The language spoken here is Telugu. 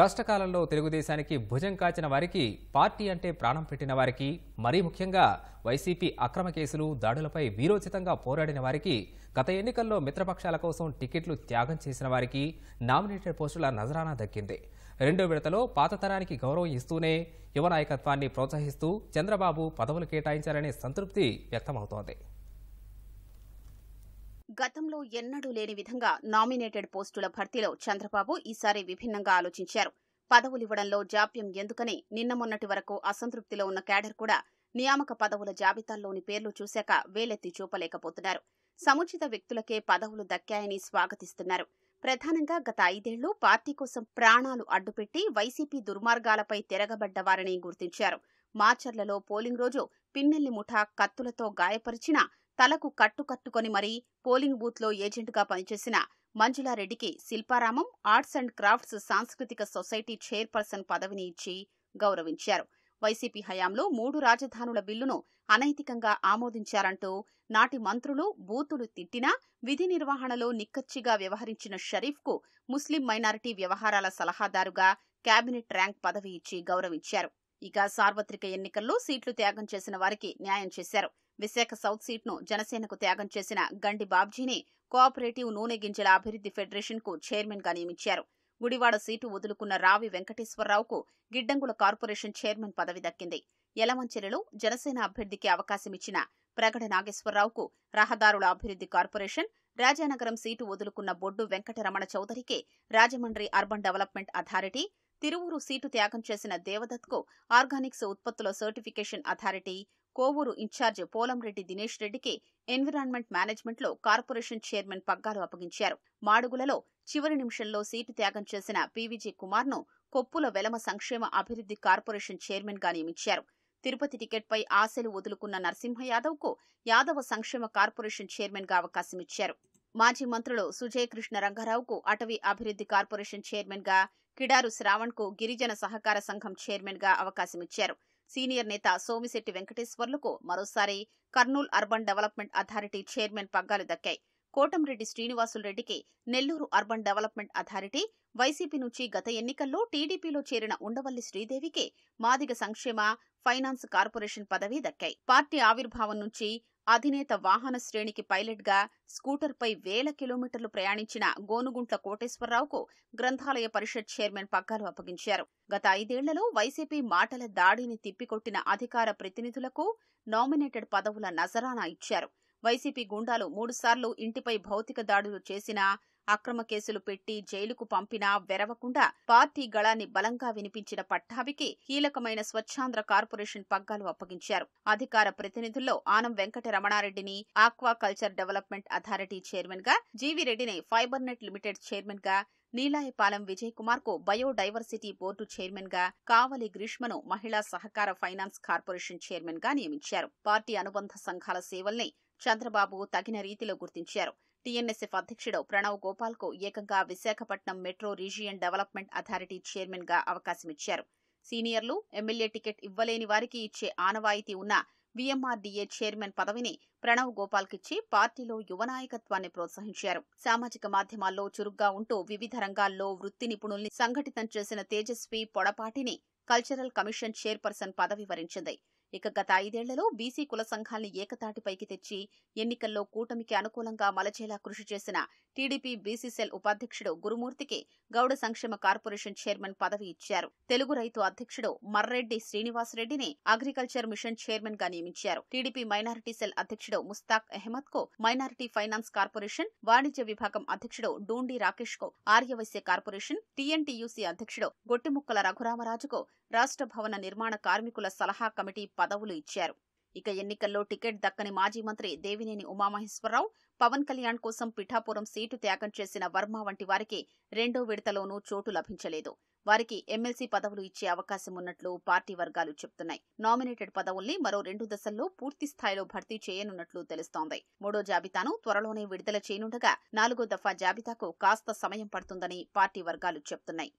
కష్టకాలంలో తెలుగుదేశానికి భుజం కాచిన వారికి పార్టీ అంటే ప్రాణం పెట్టిన వారికి మరీ ముఖ్యంగా వైసీపీ అక్రమ కేసులు దాడులపై వీరోచితంగా పోరాడిన వారికి గత ఎన్నికల్లో మిత్రపక్షాల కోసం టికెట్లు త్యాగం చేసిన వారికి నామినేటెడ్ పోస్టుల నజరానా దక్కింది రెండో విడతలో పాత తరానికి గౌరవం ఇస్తూనే యువ నాయకత్వాన్ని ప్రోత్సహిస్తూ చంద్రబాబు పదవులు కేటాయించారనే సంతృప్తి వ్యక్తమవుతోంది గతంలో ఎన్నడూ లేని విధంగా నామినేటెడ్ పోస్టుల భర్తీలో చంద్రబాబు ఈసారి విభిన్నంగా ఆలోచించారు పదవులివ్వడంలో జాప్యం ఎందుకని నిన్న మొన్నటి వరకు అసంతృప్తిలో ఉన్న క్యాడర్ కూడా నియామక పదవుల జాబితాల్లోని పేర్లు చూశాక వేలెత్తి చూపలేకపోతున్నారు సముచిత వ్యక్తులకే పదవులు దక్కాయని స్వాగతిస్తున్నారు ప్రధానంగా గత ఐదేళ్లు పార్టీ కోసం ప్రాణాలు అడ్డుపెట్టి వైసీపీ దుర్మార్గాలపై తిరగబడ్డవారని గుర్తించారు మార్చర్లలో పోలింగ్ రోజు పిన్నెల్లి ముఠా కత్తులతో గాయపరిచినా తలకు కట్టు కట్టుకొని మరీ పోలింగ్ బూత్లో ఏజెంట్గా పనిచేసిన మంజులారెడ్డికి శిల్పారామం ఆర్ట్స్ అండ్ క్రాఫ్ట్స్ సాంస్కృతిక సొసైటీ చైర్పర్సన్ పదవిని ఇచ్చి గౌరవించారు వైసీపీ హయాంలో మూడు రాజధానుల బిల్లును అనైతికంగా ఆమోదించారంటూ నాటి మంత్రులు బూతులు తిట్టినా విధి నిర్వహణలో నిక్కచ్చిగా వ్యవహరించిన షరీఫ్కు ముస్లిం మైనారిటీ వ్యవహారాల సలహాదారుగా కేబినెట్ ర్యాంక్ పదవి ఇచ్చి గౌరవించారు ఇక సార్వత్రిక ఎన్నికల్లో సీట్లు త్యాగం చేసిన వారికి న్యాయం చేశారు విశాఖ సౌత్ సీట్ను జనసేనకు త్యాగం చేసిన గండి బాబ్జీని కోఆపరేటివ్ నూనె గింజల అభివృద్ధి ఫెడరేషన్కు చైర్మన్గా నియమించారు గుడివాడ సీటు వదులుకున్న రావి వెంకటేశ్వరరావుకు గిడ్డంగుల కార్పొరేషన్ చైర్మన్ పదవి దక్కింది యలమంచిలిలో జనసేన అభ్యర్థికి అవకాశమిచ్చిన ప్రగడ నాగేశ్వరరావుకు రహదారుల అభివృద్ధి కార్పొరేషన్ రాజానగరం సీటు వదులుకున్న బొడ్డు వెంకటరమణ చౌదరికి Rajahmundry urban development authority Tiruvuru seat త్యాగం చేసిన దేవదత్కు ఆర్గానిక్స్ ఉత్పత్తుల certification authority Kovur in charge Polamreddy Dinesh రెడ్డికి ఎన్విరాన్మెంట్ మేనేజ్మెంట్ లో కార్పొరేషన్ చైర్మన్ పగ్గాలు అప్పగించారు మాడుగులలో చివరి నిమిషంలో సీటు త్యాగం చేసిన పీవీజీ ను కొప్పుల వెలమ సంక్షేమ అభివృద్ధి కార్పొరేషన్ గా నియమించారు తిరుపతి టికెట్పై ఆశలు వదులుకున్న నరసింహ యాదవ్ కు యాదవ సంక్షేమ కార్పొరేషన్ చైర్మన్ గా అవకాశమిచ్చారు మాజీ మంత్రులు సుజయ్ కృష్ణ రంగారావుకు అటవీ అభివృద్ధి కార్పొరేషన్ గా కిడారు శ్రావణ్ కు గిరిజన సహకార సంఘం చైర్మన్ గా అవకాశమిచ్చారు సీనియర్ నేత సోమిశెట్టి వెంకటేశ్వర్లకు మరోసారి Kurnool urban development authority chairman పగ్గాలు దక్కాయి కోటంరెడ్డి రెడ్డికి Nellore urban development authority YCP నుంచి గత ఎన్నికల్లో టీడీపీలో చేరిన ఉండవల్లి శ్రీదేవికి మాదిగ సంక్షేమ ఫైనాన్స్ కార్పొరేషన్ పదవి దక్కాయి పార్టీ ఆవిర్భావం నుంచి అధినేత వాహన శ్రేణికి పైలట్గా స్కూటర్పై వేల కిలోమీటర్లు ప్రయాణించిన గోనుగుంట్ల కోటేశ్వరరావుకు గ్రంథాలయ పరిషత్ చైర్మన్ పగ్గాలు అప్పగించారు గత ఐదేళ్లలో వైసీపీ మాటల దాడిని తిప్పికొట్టిన అధికార ప్రతినిధులకు నామినేటెడ్ పదవుల నజరానా ఇచ్చారు వైసీపీ గుండాలు మూడుసార్లు ఇంటిపై భౌతిక దాడులు చేసినా అక్రమ కేసులు పెట్టి జైలుకు పంపినా వెరవకుండా పార్టీ గళాన్ని బలంగా వినిపించిన పట్టాభికి కీలకమైన స్వచ్ఛాంధ్ర కార్పొరేషన్ పగ్గాలు అప్పగించారు అధికార ప్రతినిధుల్లో ఆనం వెంకట రమణారెడ్డిని aquaculture development authority chairman గా జీవి రెడ్డిని ఫైబర్నెట్ లిమిటెడ్ చైర్మన్ గా నీలాయపాలెం విజయ్ కుమార్ కు బయోడైవర్సిటీ బోర్డు చైర్మన్ గా కావలి గ్రీష్మను మహిళా సహకార ఫైనాన్స్ కార్పొరేషన్ చైర్మన్ గా నియమించారు పార్టీ అనుబంధ సంఘాల సేవల్ని చంద్రబాబు తగిన రీతిలో గుర్తించారు ఎఫ్ అధ్యక్షుడు ప్రణవ్ గోపాల్ కు ఏకంగా Visakhapatnam metro region development authority chairman గా అవకాశమిచ్చారు సీనియర్లు ఎమ్మెల్యే టికెట్ ఇవ్వలేని వారికి ఇచ్చే ఆనవాయితీ ఉన్న విఎంఆర్డీఏ చైర్మన్ పదవిని ప్రణవ్ గోపాల్కిచ్చి పార్టీలో యువ నాయకత్వాన్ని ప్రోత్సహించారు సామాజిక మాధ్యమాల్లో చురుగ్గా ఉంటూ వివిధ రంగాల్లో వృత్తి నిపుణుల్ని సంఘటితం చేసిన తేజస్వి పొడపాటిని కల్చరల్ కమిషన్ చైర్పర్సన్ పదవి వరించింది ఇక గత ఐదేళ్లలో బీసీ కుల సంఘాల్ని ఏకతాటిపైకి తెచ్చి ఎన్నికల్లో కూటమికి అనుకూలంగా మలచేలా కృషి చేసిన టీడీపీ బీసీ సెల్ ఉపాధ్యక్షుడు గురుమూర్తికి గౌడ సంక్షేమ కార్పొరేషన్ చైర్మన్ పదవి ఇచ్చారు తెలుగు రైతు అధ్యక్షుడు మర్రెడ్డి శ్రీనివాసరెడ్డిని అగ్రికల్చర్ మిషన్ చైర్మన్ గా నియమించారు టీడీపీ మైనారిటీ సెల్ అధ్యక్షుడు ముస్తాక్ అహ్మద్ కు మైనారిటీ ఫైనాన్స్ కార్పొరేషన్ వాణిజ్య విభాగం అధ్యక్షుడు డూండి రాకేష్ కు ఆర్యవైశ్య కార్పొరేషన్ టీఎన్టీయూసీ అధ్యక్షుడు గొట్టిముక్కల రఘురామరాజుకు రాష్ట్ర భవన నిర్మాణ కార్మికుల సలహా కమిటీ పదవులు ఇచ్చారు ఇక ఎన్నికల్లో టికెట్ దక్కని మాజీ మంత్రి దేవినేని ఉమామహేశ్వరరావు పవన్ కళ్యాణ్ కోసం పిఠాపురం సీటు త్యాగం చేసిన వర్మ వంటి వారికి రెండో విడతలోనూ చోటు లభించలేదు వారికి ఎమ్మెల్సీ పదవులు ఇచ్చే అవకాశం ఉన్నట్లు పార్టీ వర్గాలు చెబుతున్నాయి నామినేటెడ్ పదవుల్ని మరో రెండు దశల్లో పూర్తి స్థాయిలో భర్తీ చేయనున్నట్లు తెలుస్తోంది మూడో జాబితాను త్వరలోనే విడుదల చేయనుండగా నాలుగో దఫా జాబితాకు కాస్త సమయం పడుతుందని పార్టీ వర్గాలు చెబుతున్నాయి